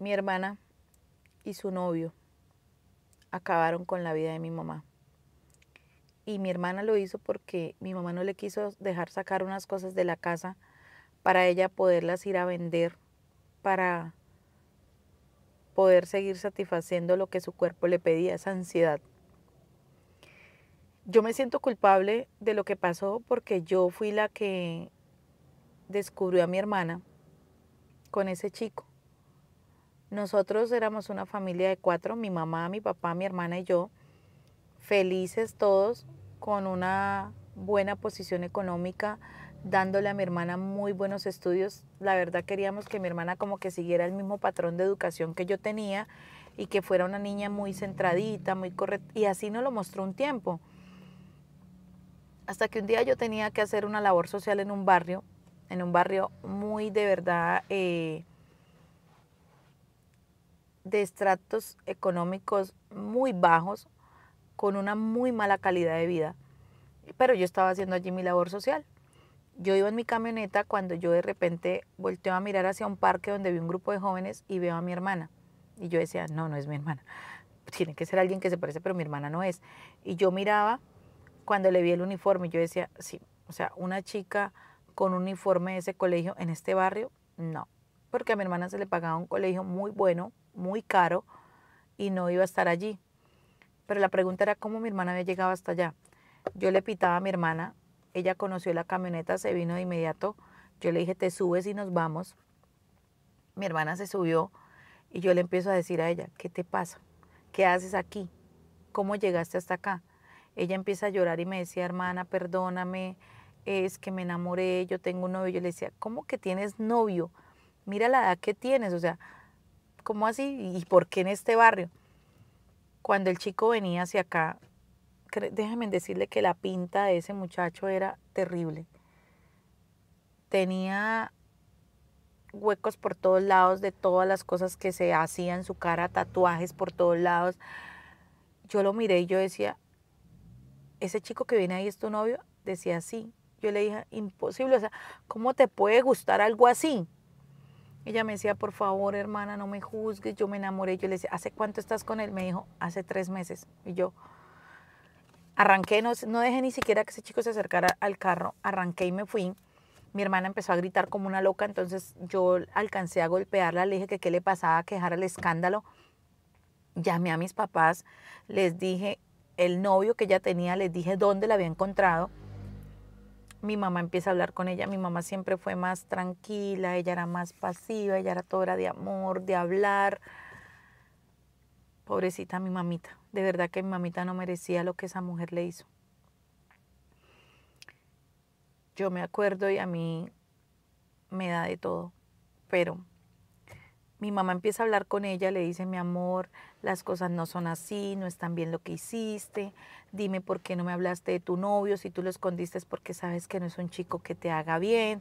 Mi hermana y su novio acabaron con la vida de mi mamá. Y mi hermana lo hizo porque mi mamá no le quiso dejar sacar unas cosas de la casa para ella poderlas ir a vender, para poder seguir satisfaciendo lo que su cuerpo le pedía, esa ansiedad. Yo me siento culpable de lo que pasó porque yo fui la que descubrió a mi hermana con ese chico. Nosotros éramos una familia de cuatro, mi mamá, mi papá, mi hermana y yo, felices todos, con una buena posición económica, dándole a mi hermana muy buenos estudios. La verdad queríamos que mi hermana como que siguiera el mismo patrón de educación que yo tenía y que fuera una niña muy centradita, muy correcta. Y así nos lo mostró un tiempo. Hasta que un día yo tenía que hacer una labor social en un barrio, en un barrio muy de verdad eh, de estratos económicos muy bajos, con una muy mala calidad de vida, pero yo estaba haciendo allí mi labor social. Yo iba en mi camioneta cuando yo de repente volteo a mirar hacia un parque donde vi un grupo de jóvenes y veo a mi hermana. Y yo decía, no, no es mi hermana. Tiene que ser alguien que se parece, pero mi hermana no es. Y yo miraba cuando le vi el uniforme, y yo decía, sí, o sea, una chica con un uniforme de ese colegio en este barrio, no. Porque a mi hermana se le pagaba un colegio muy bueno, muy caro y no iba a estar allí. Pero la pregunta era cómo mi hermana había llegado hasta allá. Yo le pitaba a mi hermana, ella conoció la camioneta, se vino de inmediato. Yo le dije, te subes y nos vamos. Mi hermana se subió y yo le empiezo a decir a ella, ¿qué te pasa? ¿Qué haces aquí? ¿Cómo llegaste hasta acá? Ella empieza a llorar y me decía, hermana, perdóname, es que me enamoré, yo tengo un novio. Yo le decía, ¿cómo que tienes novio? Mira la edad que tienes, o sea, ¿cómo así? ¿Y por qué en este barrio? Cuando el chico venía hacia acá, déjenme decirle que la pinta de ese muchacho era terrible. Tenía huecos por todos lados de todas las cosas que se hacían en su cara, tatuajes por todos lados. Yo lo miré y yo decía, ese chico que viene ahí es tu novio, decía así. Yo le dije, imposible, o sea, ¿cómo te puede gustar algo así? Ella me decía, por favor, hermana, no me juzgues, yo me enamoré. Yo le decía, ¿hace cuánto estás con él? Me dijo, hace tres meses. Y yo arranqué, no, no dejé ni siquiera que ese chico se acercara al carro, arranqué y me fui. Mi hermana empezó a gritar como una loca, entonces yo alcancé a golpearla, le dije que qué le pasaba, que dejara el escándalo. Llamé a mis papás, les dije el novio que ella tenía, les dije dónde la había encontrado mi mamá empieza a hablar con ella. Mi mamá siempre fue más tranquila, ella era más pasiva, ella era toda de amor, de hablar. Pobrecita mi mamita. De verdad que mi mamita no merecía lo que esa mujer le hizo. Yo me acuerdo y a mí me da de todo, pero mi mamá empieza a hablar con ella, le dice, mi amor, las cosas no son así, no es tan bien lo que hiciste, dime por qué no me hablaste de tu novio, si tú lo escondiste es porque sabes que no es un chico que te haga bien.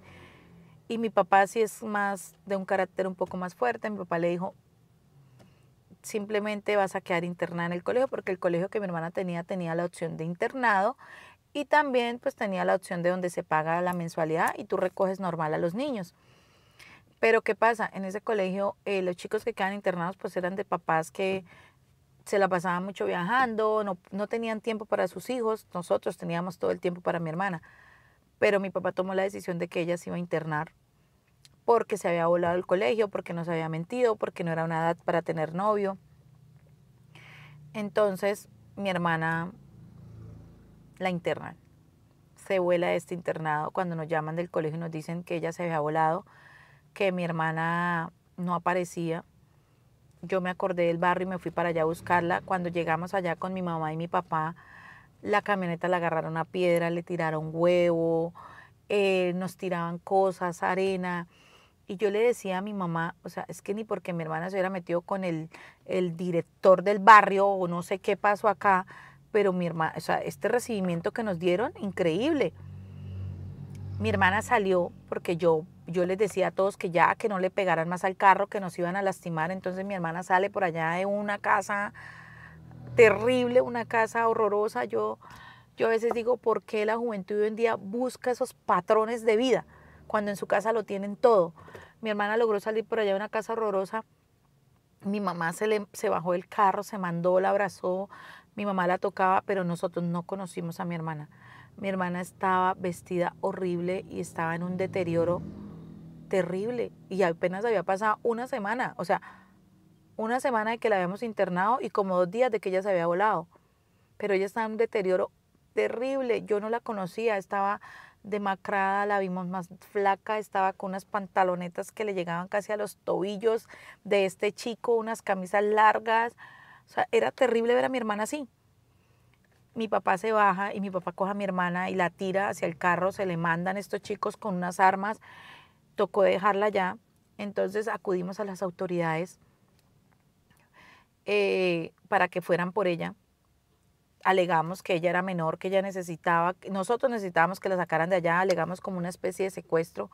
Y mi papá sí es más de un carácter un poco más fuerte, mi papá le dijo, simplemente vas a quedar internada en el colegio, porque el colegio que mi hermana tenía tenía la opción de internado y también pues tenía la opción de donde se paga la mensualidad y tú recoges normal a los niños. Pero ¿qué pasa? En ese colegio eh, los chicos que quedan internados pues eran de papás que se la pasaban mucho viajando, no, tenían tiempo para sus hijos, nosotros teníamos todo el tiempo para mi hermana. Pero mi papá tomó la decisión de que ella se iba a internar porque se había volado el colegio, porque se había mentido, porque no era una edad para tener novio. Entonces mi hermana la internan. Se vuela de este internado cuando nos llaman del colegio y nos dicen que ella se había volado que mi hermana no aparecía. Yo me acordé del barrio y me fui para allá a buscarla. Cuando llegamos allá con mi mamá y mi papá, la camioneta la agarraron a piedra, le tiraron huevo, eh, nos tiraban cosas, arena. Y yo le decía a mi mamá, o sea, es que ni porque mi hermana se hubiera metido con el, el director del barrio o no sé qué pasó acá, pero mi hermana, o sea, este recibimiento que nos dieron, increíble mi hermana salió porque yo, yo les decía a todos que ya, que no le pegaran más al carro, que nos iban a lastimar. Entonces mi hermana sale por allá de una casa terrible, una casa horrorosa. Yo, yo a veces digo, ¿por qué la juventud hoy en día busca esos patrones de vida cuando en su casa lo tienen todo? Mi hermana logró salir por allá de una casa horrorosa. Mi mamá se, le, se bajó del carro, se mandó, la abrazó. Mi mamá la tocaba, pero nosotros no conocimos a mi hermana. Mi hermana estaba vestida horrible y estaba en un deterioro terrible y apenas había pasado una semana, o sea, una semana de que la habíamos internado y como dos días de que ella se había volado. Pero ella estaba en un deterioro terrible, yo no la conocía, estaba demacrada, la vimos más flaca, estaba con unas pantalonetas que le llegaban casi a los tobillos de este chico, unas camisas largas. O sea, era terrible ver a mi hermana así mi papá se baja y mi papá coja a mi hermana y la tira hacia el carro, se le mandan estos chicos con unas armas, tocó dejarla allá entonces acudimos a las autoridades eh, para que fueran por ella. Alegamos que ella era menor, que ella necesitaba, nosotros necesitábamos que la sacaran de allá, alegamos como una especie de secuestro.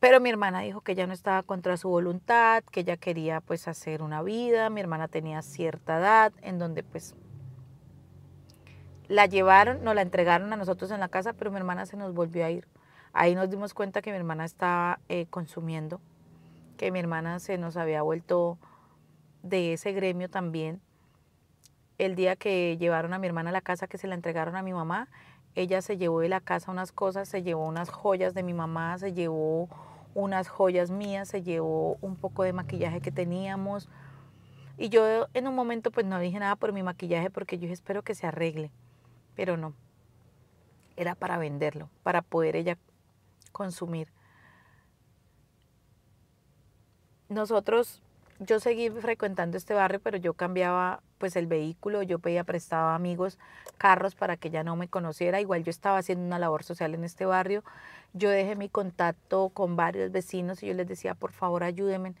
Pero mi hermana dijo que ella no estaba contra su voluntad, que ella quería pues hacer una vida, mi hermana tenía cierta edad en donde pues la llevaron, nos la entregaron a nosotros en la casa, pero mi hermana se nos volvió a ir. Ahí nos dimos cuenta que mi hermana estaba eh, consumiendo, que mi hermana se nos había vuelto de ese gremio también. El día que llevaron a mi hermana a la casa, que se la entregaron a mi mamá, ella se llevó de la casa unas cosas, se llevó unas joyas de mi mamá, se llevó unas joyas mías, se llevó un poco de maquillaje que teníamos. Y yo en un momento pues no dije nada por mi maquillaje porque yo espero que se arregle. Pero no, era para venderlo, para poder ella consumir. Nosotros, yo seguí frecuentando este barrio, pero yo cambiaba pues el vehículo, yo pedía prestado a amigos carros para que ella no me conociera, igual yo estaba haciendo una labor social en este barrio, yo dejé mi contacto con varios vecinos y yo les decía, por favor ayúdenme,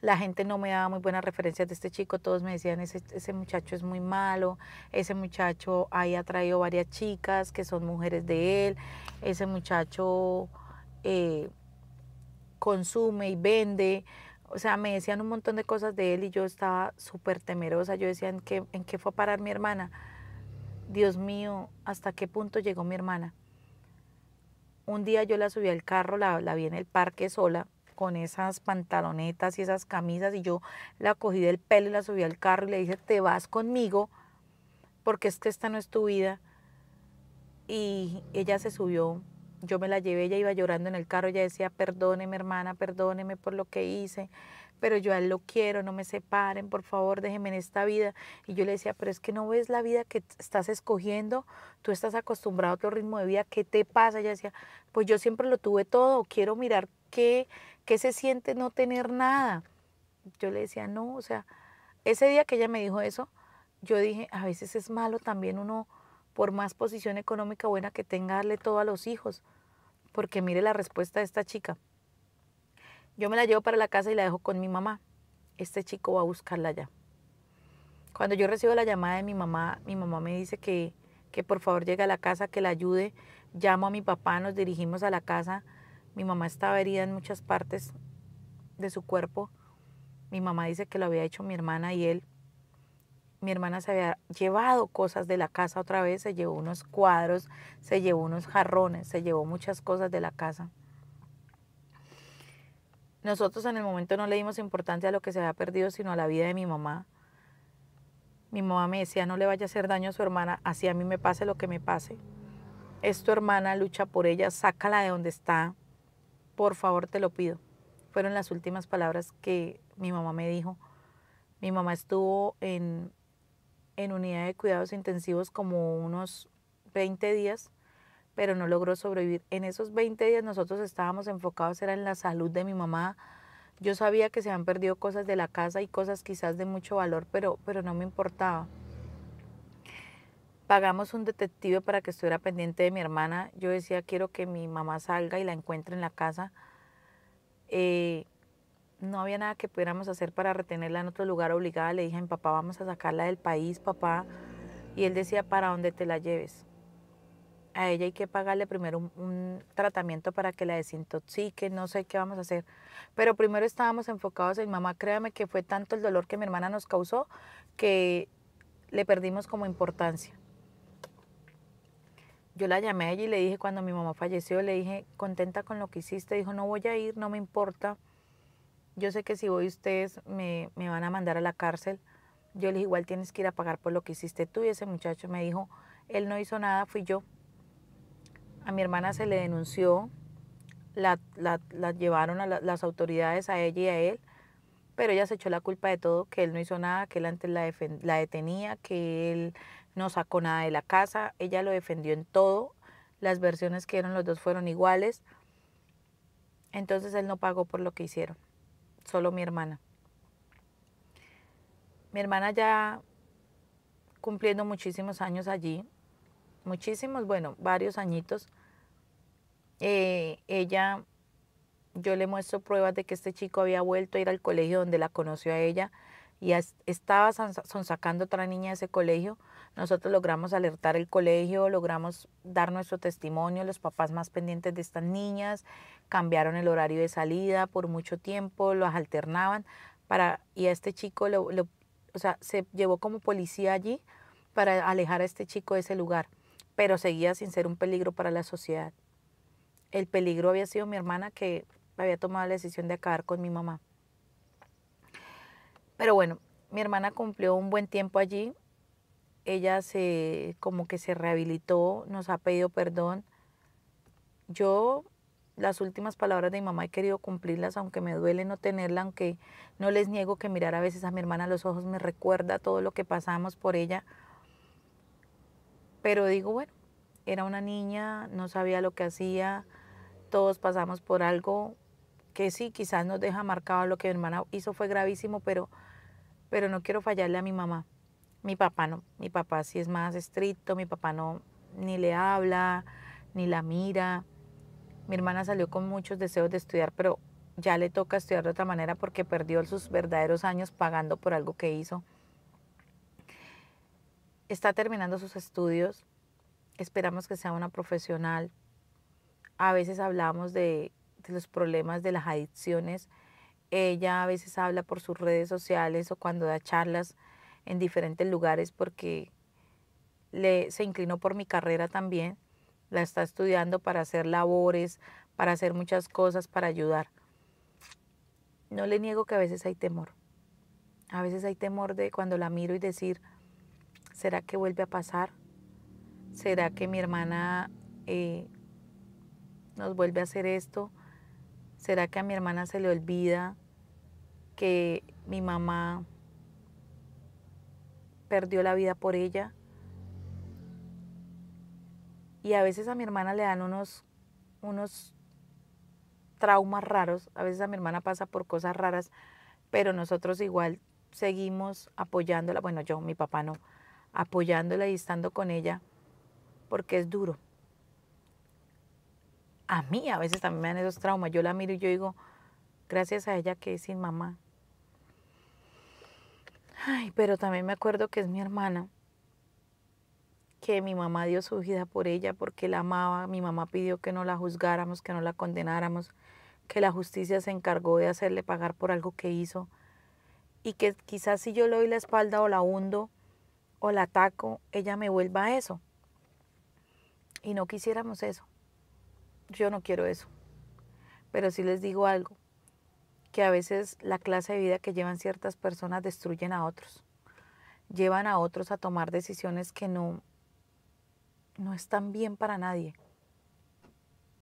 la gente no me daba muy buenas referencias de este chico, todos me decían, ese, ese muchacho es muy malo, ese muchacho ahí ha traído varias chicas que son mujeres de él, ese muchacho eh, consume y vende, o sea, me decían un montón de cosas de él y yo estaba súper temerosa, yo decía, ¿en qué, ¿en qué fue a parar mi hermana? Dios mío, ¿hasta qué punto llegó mi hermana? Un día yo la subí al carro, la, la vi en el parque sola, con esas pantalonetas y esas camisas y yo la cogí del pelo y la subí al carro y le dije, te vas conmigo porque es que esta no es tu vida. Y ella se subió, yo me la llevé, ella iba llorando en el carro, ella decía, perdóneme hermana, perdóneme por lo que hice, pero yo a él lo quiero, no me separen, por favor, déjenme en esta vida. Y yo le decía, pero es que no ves la vida que estás escogiendo, tú estás acostumbrado a otro ritmo de vida, ¿qué te pasa? ella decía, pues yo siempre lo tuve todo, quiero mirar qué, qué se siente no tener nada. Yo le decía, no, o sea, ese día que ella me dijo eso, yo dije, a veces es malo también uno, por más posición económica buena que tenga, darle todo a los hijos, porque mire la respuesta de esta chica yo me la llevo para la casa y la dejo con mi mamá. Este chico va a buscarla ya. Cuando yo recibo la llamada de mi mamá, mi mamá me dice que, que por favor llegue a la casa, que la ayude. Llamo a mi papá, nos dirigimos a la casa. Mi mamá estaba herida en muchas partes de su cuerpo. Mi mamá dice que lo había hecho mi hermana y él. Mi hermana se había llevado cosas de la casa otra vez, se llevó unos cuadros, se llevó unos jarrones, se llevó muchas cosas de la casa. Nosotros en el momento no le dimos importancia a lo que se había perdido, sino a la vida de mi mamá. Mi mamá me decía, no le vaya a hacer daño a su hermana, así a mí me pase lo que me pase. Es tu hermana, lucha por ella, sácala de donde está. Por favor, te lo pido. Fueron las últimas palabras que mi mamá me dijo. Mi mamá estuvo en, en unidad de cuidados intensivos como unos 20 días pero no logró sobrevivir. En esos 20 días nosotros estábamos enfocados, era en la salud de mi mamá. Yo sabía que se han perdido cosas de la casa y cosas quizás de mucho valor, pero, pero no me importaba. Pagamos un detective para que estuviera pendiente de mi hermana. Yo decía, quiero que mi mamá salga y la encuentre en la casa. Eh, no había nada que pudiéramos hacer para retenerla en otro lugar obligada. Le dije a mi papá, vamos a sacarla del país, papá. Y él decía, para dónde te la lleves a ella hay que pagarle primero un, tratamiento para que la desintoxique, no sé qué vamos a hacer. Pero primero estábamos enfocados en mamá, créame que fue tanto el dolor que mi hermana nos causó que le perdimos como importancia. Yo la llamé a ella y le dije cuando mi mamá falleció, le dije, contenta con lo que hiciste, dijo, no voy a ir, no me importa. Yo sé que si voy ustedes me, me van a mandar a la cárcel. Yo le dije, igual tienes que ir a pagar por lo que hiciste tú. Y ese muchacho me dijo, él no hizo nada, fui yo a mi hermana se le denunció, la, llevaron a las autoridades a ella y a él, pero ella se echó la culpa de todo, que él no hizo nada, que él antes la, la detenía, que él no sacó nada de la casa, ella lo defendió en todo, las versiones que eran los dos fueron iguales, entonces él no pagó por lo que hicieron, solo mi hermana. Mi hermana ya cumpliendo muchísimos años allí, muchísimos, bueno, varios añitos, eh, ella, yo le muestro pruebas de que este chico había vuelto a ir al colegio donde la conoció a ella y estaba sonsacando otra niña de ese colegio. Nosotros logramos alertar el colegio, logramos dar nuestro testimonio, los papás más pendientes de estas niñas, cambiaron el horario de salida por mucho tiempo, los alternaban para, y a este chico, lo, o sea, se llevó como policía allí para alejar a este chico de ese lugar, pero seguía sin ser un peligro para la sociedad el peligro había sido mi hermana que había tomado la decisión de acabar con mi mamá. Pero bueno, mi hermana cumplió un buen tiempo allí. Ella se como que se rehabilitó, nos ha pedido perdón. Yo las últimas palabras de mi mamá he querido cumplirlas, aunque me duele no tenerla, aunque no les niego que mirar a veces a mi hermana a los ojos me recuerda todo lo que pasamos por ella. Pero digo, bueno, era una niña, no sabía lo que hacía, todos pasamos por algo que sí, quizás nos deja marcado lo que mi hermana hizo fue gravísimo, pero, pero no quiero fallarle a mi mamá. Mi papá no, mi papá sí es más estricto, mi papá no ni le habla, ni la mira. Mi hermana salió con muchos deseos de estudiar, pero ya le toca estudiar de otra manera porque perdió sus verdaderos años pagando por algo que hizo. Está terminando sus estudios esperamos que sea una profesional. A veces hablamos de, los problemas de las adicciones. Ella a veces habla por sus redes sociales o cuando da charlas en diferentes lugares porque le, se inclinó por mi carrera también. La está estudiando para hacer labores, para hacer muchas cosas, para ayudar. No le niego que a veces hay temor. A veces hay temor de cuando la miro y decir, ¿será que vuelve a pasar? ¿será que mi hermana eh, nos vuelve a hacer esto? ¿Será que a mi hermana se le olvida que mi mamá perdió la vida por ella? Y a veces a mi hermana le dan unos, unos traumas raros, a veces a mi hermana pasa por cosas raras, pero nosotros igual seguimos apoyándola, bueno yo, mi papá no, apoyándola y estando con ella porque es duro. A mí a veces también me dan esos traumas. Yo la miro y yo digo, gracias a ella que es sin mamá. Ay, pero también me acuerdo que es mi hermana, que mi mamá dio su vida por ella porque la amaba. Mi mamá pidió que no la juzgáramos, que no la condenáramos, que la justicia se encargó de hacerle pagar por algo que hizo. Y que quizás si yo le doy la espalda o la hundo o la ataco, ella me vuelva a eso y no quisiéramos eso. Yo no quiero eso. Pero sí les digo algo, que a veces la clase de vida que llevan ciertas personas destruyen a otros. Llevan a otros a tomar decisiones que no, no están bien para nadie.